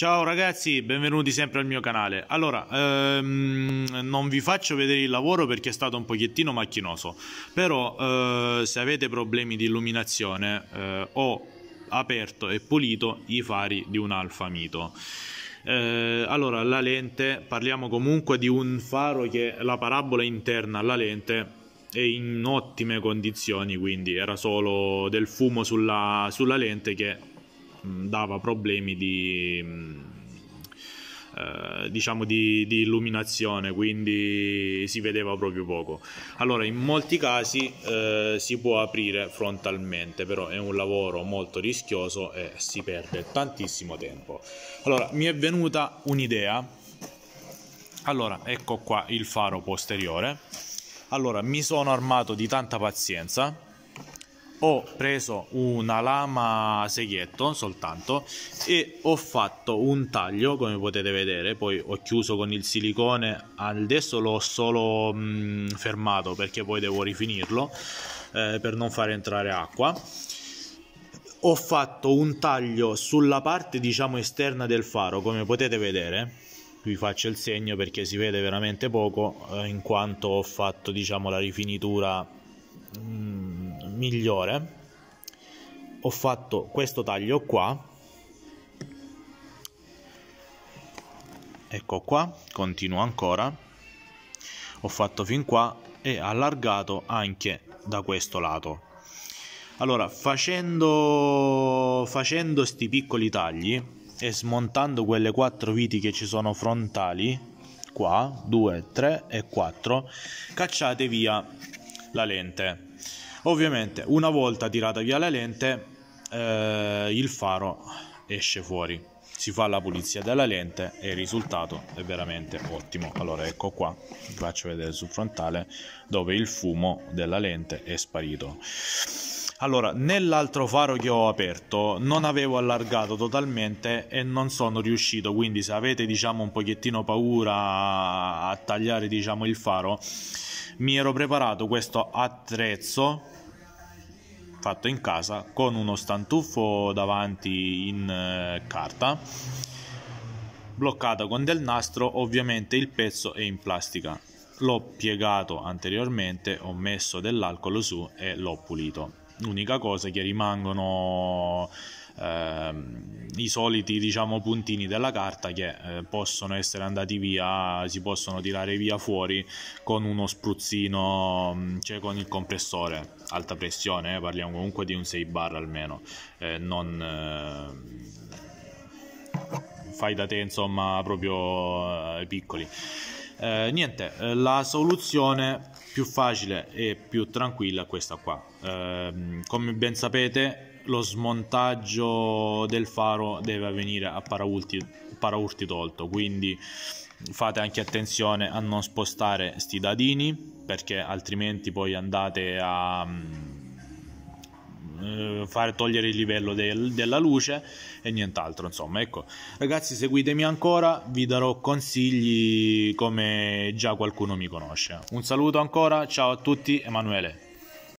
Ciao ragazzi, benvenuti sempre al mio canale. Allora, ehm, non vi faccio vedere il lavoro perché è stato un pochettino macchinoso, però eh, se avete problemi di illuminazione eh, ho aperto e pulito i fari di un Alfa Mito. Eh, allora, la lente, parliamo comunque di un faro che la parabola interna alla lente è in ottime condizioni, quindi era solo del fumo sulla, sulla lente che Mm, dava problemi di... Mm, eh, diciamo di, di, illuminazione quindi si vedeva proprio poco allora in molti casi eh, si può aprire frontalmente però è un lavoro molto rischioso e si perde tantissimo tempo allora mi è venuta un'idea allora ecco qua il faro posteriore allora mi sono armato di tanta pazienza ho preso una lama seghetto soltanto e ho fatto un taglio come potete vedere poi ho chiuso con il silicone adesso l'ho solo mh, mm, fermato perché poi devo rifinirlo eh, per non far entrare acqua ho fatto un taglio sulla parte diciamo esterna del faro come potete vedere vi faccio il segno perché si vede veramente poco eh, in quanto ho fatto diciamo la rifinitura mh, mm, migliore ho fatto questo taglio qua ecco qua continuo ancora ho fatto fin qua e allargato anche da questo lato allora facendo facendo sti piccoli tagli e smontando quelle quattro viti che ci sono frontali qua 2 3 e 4 cacciate via la lente Ovviamente una volta tirata via la lente eh, il faro esce fuori, si fa la pulizia della lente e il risultato è veramente ottimo. Allora ecco qua, vi faccio vedere sul frontale dove il fumo della lente è sparito. Allora, nell'altro faro che ho aperto non avevo allargato totalmente e non sono riuscito, quindi se avete diciamo un pochettino paura a tagliare diciamo il faro, mi ero preparato questo attrezzo fatto in casa con uno stantuffo davanti in eh, carta bloccato con del nastro, ovviamente il pezzo è in plastica l'ho piegato anteriormente, ho messo dell'alcol su e l'ho pulito l'unica cosa è che rimangono ehm, i soliti diciamo, puntini della carta che eh, possono essere andati via, si possono tirare via fuori con uno spruzzino, mm, cioè con il compressore, alta pressione, eh, parliamo comunque di un 6 bar almeno, eh, non ehm, fai da te insomma proprio eh, piccoli. Eh, niente, eh, la soluzione più facile e più tranquilla questa qua. Eh, come ben sapete lo smontaggio del faro deve avvenire a paraurti, paraurti tolto, quindi fate anche attenzione a non spostare sti dadini perché altrimenti poi andate a fare, togliere il livello del, della luce e nient'altro. Insomma, ecco, ragazzi, seguitemi ancora, vi darò consigli come già qualcuno mi conosce. Un saluto ancora, ciao a tutti, Emanuele.